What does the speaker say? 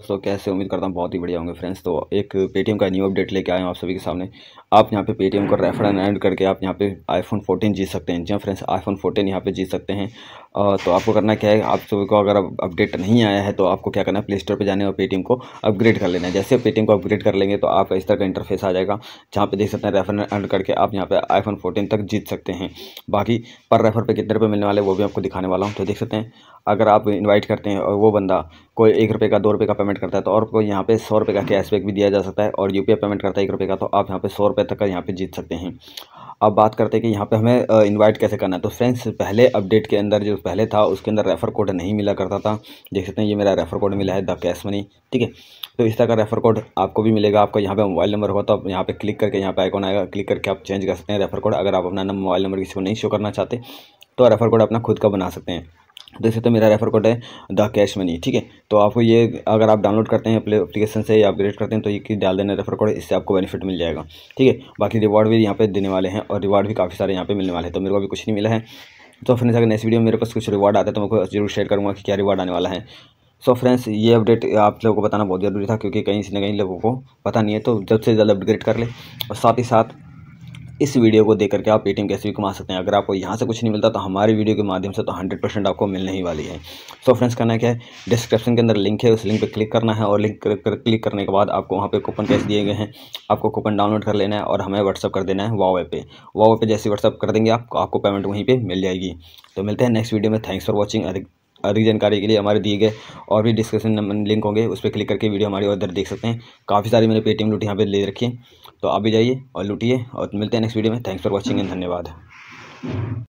दोस्तों कैसे उम्मीद करता हूँ बहुत ही बढ़िया होंगे फ्रेंड्स तो एक पेटीएम का न्यू अपडेट लेके आए हैं आप सभी के सामने आप यहाँ पे पेटीएम का रेफर एंड एंड करके आप यहाँ पे आईफोन 14 जीत सकते हैं जी हाँ फ्रेंड्स आईफोन 14 यहाँ पे जीत सकते हैं तो आपको करना क्या है आप सभी को अगर अपडेट नहीं आया है तो आपको क्या करना है प्ले स्टोर पर जाने और पेटीएम को अपग्रेड कर लेना है जैसे पेटीएम को अपग्रेड कर लेंगे तो आपका इस तरह का इंटरफेस आ जाएगा जहाँ पर देख सकते हैं रेफर एंड करके आप यहाँ पर फोन फोर्टीन तक जीत सकते हैं बाकी पर रेफर पर कितने रुपये मिलने वाले वो भी आपको दिखाने वाला हूँ तो देख सकते हैं अगर आप इन्वाइट करते हैं और वो बंदा कोई एक रुपये का दो रुपये का पेमेंट करता है तो आपको यहाँ पे सौ रुपये का कैशबैक भी दिया जा सकता है और यू पेमेंट करता है एक रुपये का तो आप यहाँ पे सौ रुपये तक का यहाँ पे जीत सकते हैं अब बात करते हैं कि यहाँ पे हमें इनवाइट कैसे करना है तो फ्रेंड्स पहले अपडेट के अंदर जो पहले था उसके अंदर रेफ़र कोड नहीं मिला करता था देख सकते हैं ये मेरा रेफ़र कोड मिला है द कैश मनी ठीक है तो इस तरह का रेफ़र कोड आपको भी मिलेगा आपका यहाँ पे मोबाइल नंबर होगा तो आप यहाँ पे क्लिक करके यहाँ पे आइकॉन आएगा क्लिक करके आप चेंज कर सकते हैं रेफ़र कोड अगर आप अपना मोबाइल नंबर किसी को नहीं शो करना चाहते तो रेफ़र कोड अपना खुद का बना सकते हैं देख सकते हैं मेरा रेफर कोड है द कैश मनी ठीक है तो आपको ये अगर आप डाउनलोड करते हैं अपने अपलीकेशन से या अपग्रेड करते हैं तो ये डाल देना रेफर कोड इससे आपको बेनिफिट मिल जाएगा ठीक है बाकी रिवॉर्ड भी यहाँ पे देने वाले हैं और रिवॉर्ड भी काफ़ी सारे यहाँ पे मिलने वाले हैं तो मेरे को अभी कुछ नहीं मिला है तो फ्रेंड्स अगर नेक्स्ट वीडियो में मेरे पास कुछ रिवॉर्ड आता है तो मैं जरूर शेयर करूँगा कि क्या रिवॉर्ड आने वाला है सो so फ्रेंड्स ये अपडेट आप लोगों को बताना बहुत ज़रूरी था क्योंकि कहीं से ना कहीं लोगों को पता नहीं है तो जल्द से जल्द अपग्रेड कर ले और साथ ही साथ इस वीडियो को देख करके आप पेटीएम कैसे भी कमा सकते हैं अगर आपको यहाँ से कुछ नहीं मिलता तो हमारी वीडियो के माध्यम से तो हंड्रेड परसेंट आपको मिलने ही वाली है सो so फ्रेंड्स करना क्या है डिस्क्रिप्शन के अंदर लिंक है उस लिंक पर क्लिक करना है और लिंक कर, कर, क्लिक करने के बाद आपको वहाँ पर कूपन कैसे दिए गए हैं आपको कूपन डाउनलोड कर लेना है और हमें व्हाट्सअप कर देना है वाओ पे वाओ पे जैसे व्हाट्सअप कर देंगे आपको आपको पेमेंट वहीं पर मिल जाएगी तो मिलते हैं नेक्स्ट वीडियो में थैंक्स फॉर वॉचिंग अधिक जानकारी के लिए हमारे दिए गए और भी डिस्क्रिप्शन लिंक होंगे उस पर क्लिक करके वीडियो हमारी और देख सकते हैं काफ़ी सारी मैंने पेटीएम लूट यहाँ पर ले रखी है तो आप भी जाइए और लूटिए और मिलते हैं नेक्स्ट वीडियो में थैंक्स फॉर वॉचिंग एंड धन्यवाद